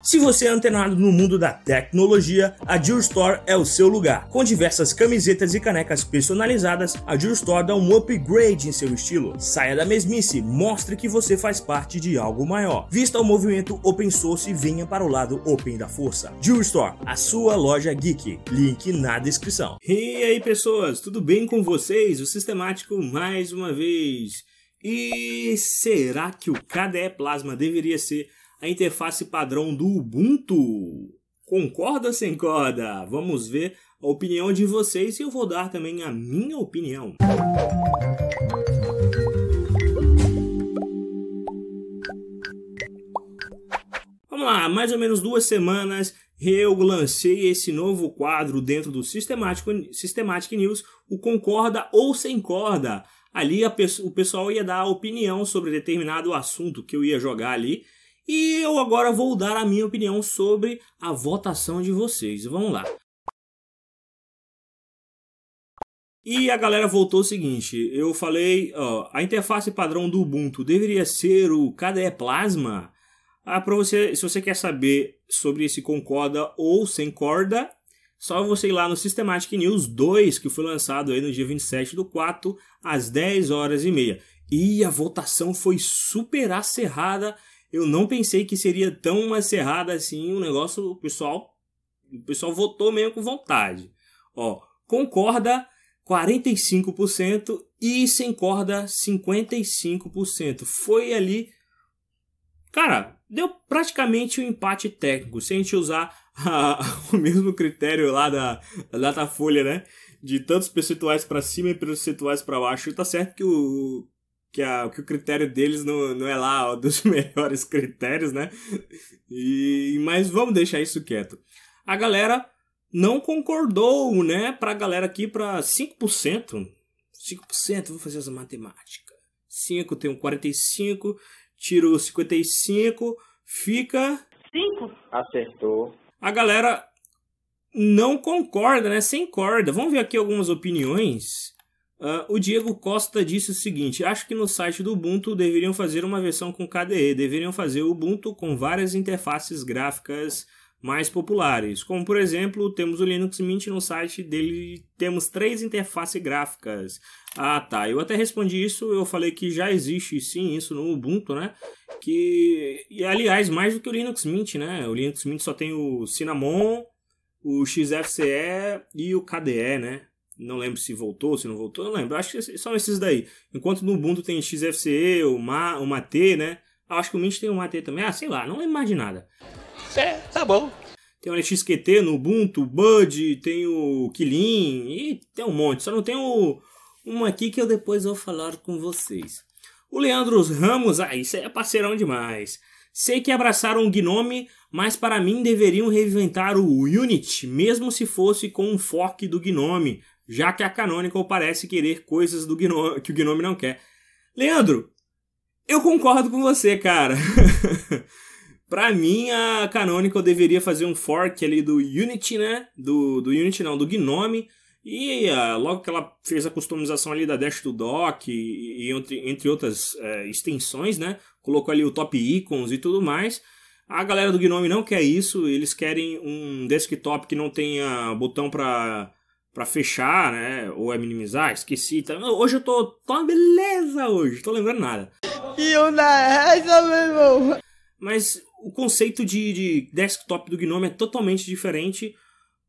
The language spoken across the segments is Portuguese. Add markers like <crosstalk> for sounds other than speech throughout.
Se você é antenado no mundo da tecnologia, a Jewel Store é o seu lugar. Com diversas camisetas e canecas personalizadas, a Jewel Store dá um upgrade em seu estilo. Saia da mesmice, mostre que você faz parte de algo maior. Vista o movimento open source e venha para o lado open da força. Jewel Store, a sua loja geek. Link na descrição. E aí pessoas, tudo bem com vocês? O Sistemático mais uma vez. E será que o KDE Plasma deveria ser a interface padrão do Ubuntu. Concorda ou sem corda? Vamos ver a opinião de vocês e eu vou dar também a minha opinião. Vamos lá, mais ou menos duas semanas eu lancei esse novo quadro dentro do Systematic News, o Concorda ou Sem Corda. Ali o pessoal ia dar a opinião sobre determinado assunto que eu ia jogar ali e eu agora vou dar a minha opinião sobre a votação de vocês. Vamos lá. E a galera voltou o seguinte, eu falei, ó, a interface padrão do Ubuntu deveria ser o KDE Plasma. Ah, para você, se você quer saber sobre esse com corda ou sem corda, só você ir lá no Systematic News 2, que foi lançado aí no dia 27 do 4, às 10 horas e meia. E a votação foi super acerrada eu não pensei que seria tão acerrada assim o um negócio. O pessoal, o pessoal votou mesmo com vontade. Ó, concorda 45% e sem corda 55%. Foi ali, cara, deu praticamente um empate técnico. Se a gente usar a, <laughs> o mesmo critério lá da, da Datafolha, né? De tantos percentuais para cima e percentuais para baixo, tá certo que o que, a, que o critério deles não, não é lá ó, <laughs> dos melhores critérios, né? E, mas vamos deixar isso quieto. A galera não concordou, né? Pra galera aqui, pra 5%. 5%, vou fazer as matemática. 5, tem um 45, tirou 55, fica... 5? Acertou. A galera não concorda, né? Sem corda. Vamos ver aqui algumas opiniões. Uh, o Diego Costa disse o seguinte: acho que no site do Ubuntu deveriam fazer uma versão com KDE, deveriam fazer o Ubuntu com várias interfaces gráficas mais populares. Como por exemplo, temos o Linux Mint no site dele, temos três interfaces gráficas. Ah, tá. Eu até respondi isso, eu falei que já existe sim isso no Ubuntu, né? Que e aliás, mais do que o Linux Mint, né? O Linux Mint só tem o Cinnamon, o XFCE e o KDE, né? Não lembro se voltou, se não voltou, não lembro. Acho que são esses daí. Enquanto no Ubuntu tem XFCE, o, Ma, o Mate, né? Acho que o Mint tem o Mate também. Ah, sei lá, não lembro mais de nada. É, tá bom. Tem o LXQT no Ubuntu, o Bud, tem o Kilin e tem um monte. Só não tem o, uma aqui que eu depois vou falar com vocês. O Leandro Ramos, ah, isso é parceirão demais. Sei que abraçaram o Gnome, mas para mim deveriam reinventar o Unity, mesmo se fosse com um fork do Gnome, já que a Canonical parece querer coisas do Gnome, que o Gnome não quer. Leandro, eu concordo com você, cara. <laughs> Pra mim, a Canonical deveria fazer um fork ali do Unity, né? Do, do Unity não, do Gnome. E uh, logo que ela fez a customização ali da Dash to Dock e, e entre, entre outras uh, extensões, né? Colocou ali o Top Icons e tudo mais. A galera do Gnome não quer isso, eles querem um desktop que não tenha botão para para fechar, né? Ou é minimizar, esqueci. Tá? Hoje eu tô, tô uma beleza hoje, tô lembrando nada. E eu meu irmão. Mas o conceito de, de, desktop do Gnome é totalmente diferente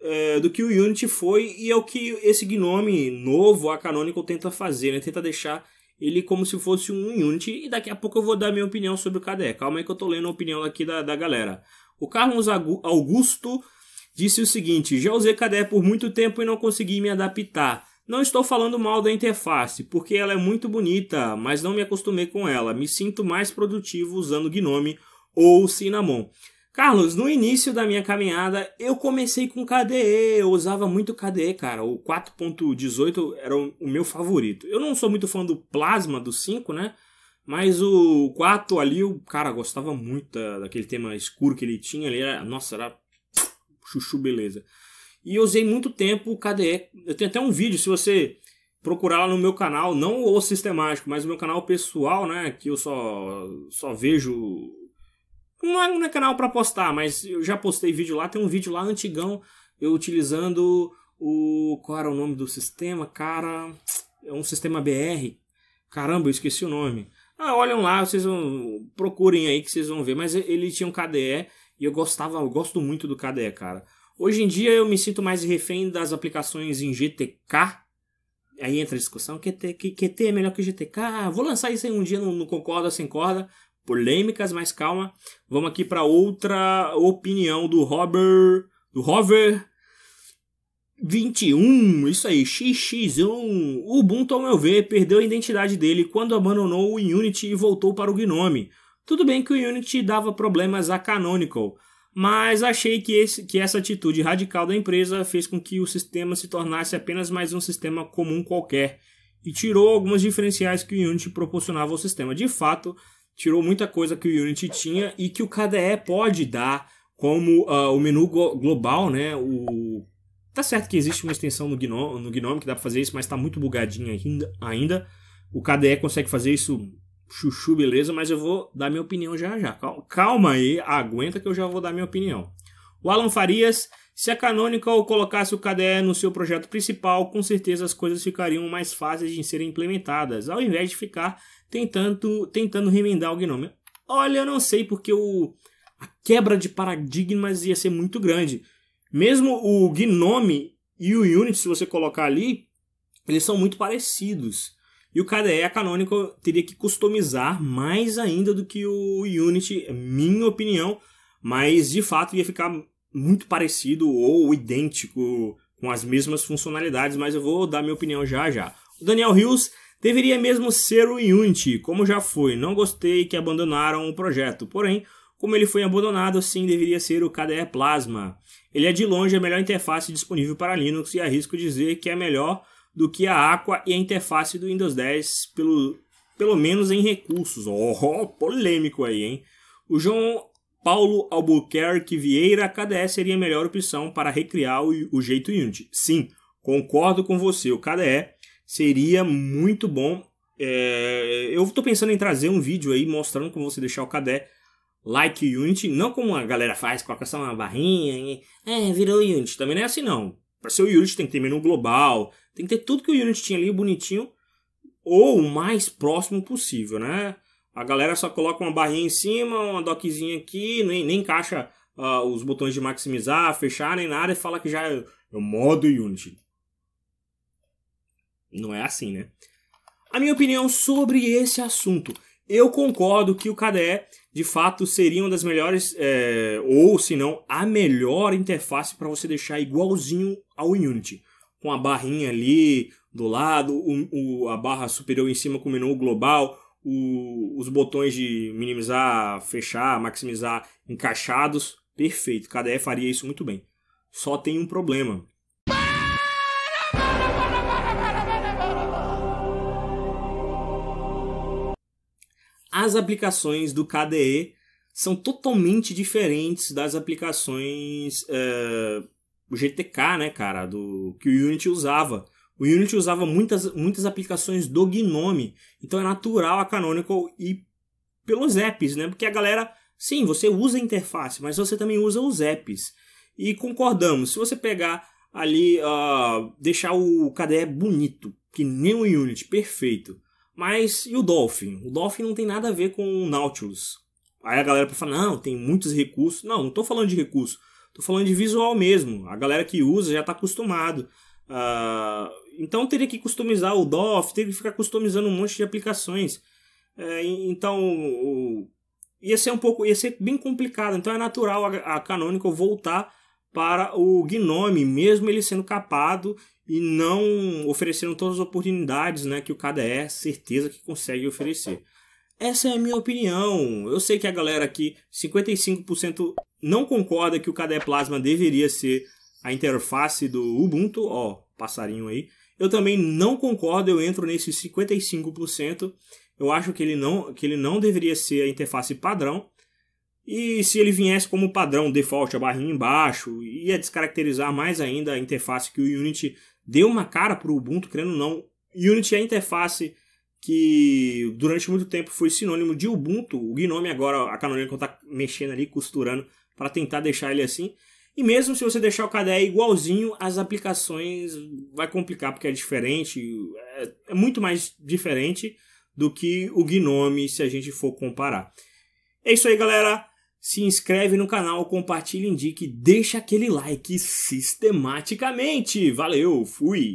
é, do que o Unity foi e é o que esse Gnome novo, a Canonical, tenta fazer, né? Tenta deixar ele como se fosse um Unity e daqui a pouco eu vou dar minha opinião sobre o KDE. Calma aí que eu tô lendo a opinião aqui da, da galera. O Carlos Augusto Disse o seguinte: já usei KDE por muito tempo e não consegui me adaptar. Não estou falando mal da interface, porque ela é muito bonita, mas não me acostumei com ela. Me sinto mais produtivo usando Gnome ou Cinnamon. Carlos, no início da minha caminhada, eu comecei com KDE, eu usava muito KDE, cara. O 4.18 era o meu favorito. Eu não sou muito fã do Plasma do 5, né? Mas o 4 ali, o cara gostava muito daquele tema escuro que ele tinha ali. nossa, era Chuchu Beleza. E eu usei muito tempo o KDE. Eu tenho até um vídeo, se você procurar lá no meu canal, não o sistemático, mas o meu canal pessoal, né? Que eu só, só vejo. Não é, não é canal para postar, mas eu já postei vídeo lá. Tem um vídeo lá antigão, eu utilizando o. Qual era o nome do sistema, cara? É um sistema BR. Caramba, eu esqueci o nome. Ah, olham lá, vocês vão, procurem aí que vocês vão ver. Mas ele tinha um KDE e eu gostava, eu gosto muito do KDE, cara. Hoje em dia eu me sinto mais refém das aplicações em GTK. Aí entra a discussão, QT, QT é melhor que GTK. Ah, vou lançar isso aí um dia no, no Concorda Sem Corda. Polêmicas, mas calma. Vamos aqui para outra opinião do Robert... Do Rover 21, isso aí, XX1. Ubuntu, ao meu ver, perdeu a identidade dele quando abandonou o Unity e voltou para o Gnome. Tudo bem que o Unity dava problemas à Canonical, mas achei que, esse, que essa atitude radical da empresa fez com que o sistema se tornasse apenas mais um sistema comum qualquer e tirou algumas diferenciais que o Unity proporcionava ao sistema. De fato, tirou muita coisa que o Unity tinha e que o KDE pode dar, como uh, o menu global, né? O... Tá certo que existe uma extensão no Gnome, no Gnome que dá para fazer isso, mas está muito bugadinho ainda. O KDE consegue fazer isso chuchu beleza, mas eu vou dar minha opinião já já. Calma aí, aguenta que eu já vou dar minha opinião. O Alan Farias, se a é Canonical colocasse o KDE no seu projeto principal, com certeza as coisas ficariam mais fáceis de serem implementadas, ao invés de ficar tentando, tentando remendar o Gnome. Olha, eu não sei, porque o, a quebra de paradigmas ia ser muito grande. Mesmo o Gnome e o Unity, se você colocar ali, eles são muito parecidos. E o KDE, a Canonical, teria que customizar mais ainda do que o Unity, é minha opinião, mas de fato ia ficar muito parecido ou idêntico com as mesmas funcionalidades, mas eu vou dar minha opinião já já. O Daniel Rios deveria mesmo ser o Unity, como já foi. Não gostei que abandonaram o projeto, porém, como ele foi abandonado, sim deveria ser o KDE Plasma. Ele é de longe a melhor interface disponível para Linux e arrisco dizer que é melhor do que a Aqua e a interface do Windows 10, pelo, pelo menos em recursos. Oh, polêmico aí, hein? O João Paulo Albuquerque Vieira, KDE seria a melhor opção para recriar o, o jeito Unity. Sim, concordo com você, o KDE seria muito bom. É, eu estou pensando em trazer um vídeo aí mostrando como você deixar o KDE like Unity, não como a galera faz, coloca só uma barrinha e é, virou Unity. Também não é assim não. Para ser o Unity tem que ter menu global, tem que ter tudo que o Unity tinha ali bonitinho ou o mais próximo possível, né? A galera só coloca uma barrinha em cima, uma dockzinha aqui, nem, nem encaixa uh, os botões de maximizar, fechar, nem nada e fala que já é o modo Unity. Não é assim, né? A minha opinião sobre esse assunto. Eu concordo que o KDE, de fato, seria uma das melhores, é, ou se não, a melhor interface para você deixar igualzinho ao Unity com a barrinha ali do lado, o, o, a barra superior em cima com o menu global, o, os botões de minimizar, fechar, maximizar encaixados. Perfeito, KDE faria isso muito bem. Só tem um problema. As aplicações do KDE são totalmente diferentes das aplicações uh, o GTK, né, cara, do que o Unity usava. O Unity usava muitas, muitas aplicações do Gnome, então é natural a Canonical ir pelos apps, né? Porque a galera, sim, você usa a interface, mas você também usa os apps. E concordamos, se você pegar ali, uh, deixar o KDE bonito, que nem o Unity, perfeito. Mas e o Dolphin? O Dolphin não tem nada a ver com o Nautilus. Aí a galera fala, não, tem muitos recursos. Não, não estou falando de recursos Tô falando de visual mesmo. A galera que usa já está acostumado. Uh, então teria que customizar o DOF, teria que ficar customizando um monte de aplicações. Uh, então uh, ia ser um pouco, ia ser bem complicado. Então é natural a, a Canonical voltar para o Gnome, mesmo ele sendo capado e não oferecendo todas as oportunidades né, que o KDE certeza que consegue oferecer. Essa é a minha opinião. Eu sei que a galera aqui, 55% não concorda que o KDE Plasma deveria ser a interface do Ubuntu, ó, passarinho aí. Eu também não concordo, eu entro nesses 55%. Eu acho que ele não, que ele não deveria ser a interface padrão. E se ele viesse como padrão default, a barrinha embaixo, ia descaracterizar mais ainda a interface que o Unity deu uma cara para o Ubuntu, querendo ou não. Unity é a interface que durante muito tempo foi sinônimo de Ubuntu. O Gnome agora, a Canonical está mexendo ali, costurando, para tentar deixar ele assim. E mesmo se você deixar o KDE igualzinho, as aplicações vai complicar, porque é diferente, é, é, muito mais diferente do que o Gnome, se a gente for comparar. É isso aí, galera. Se inscreve no canal, compartilha, indique, deixa aquele like sistematicamente. Valeu, fui!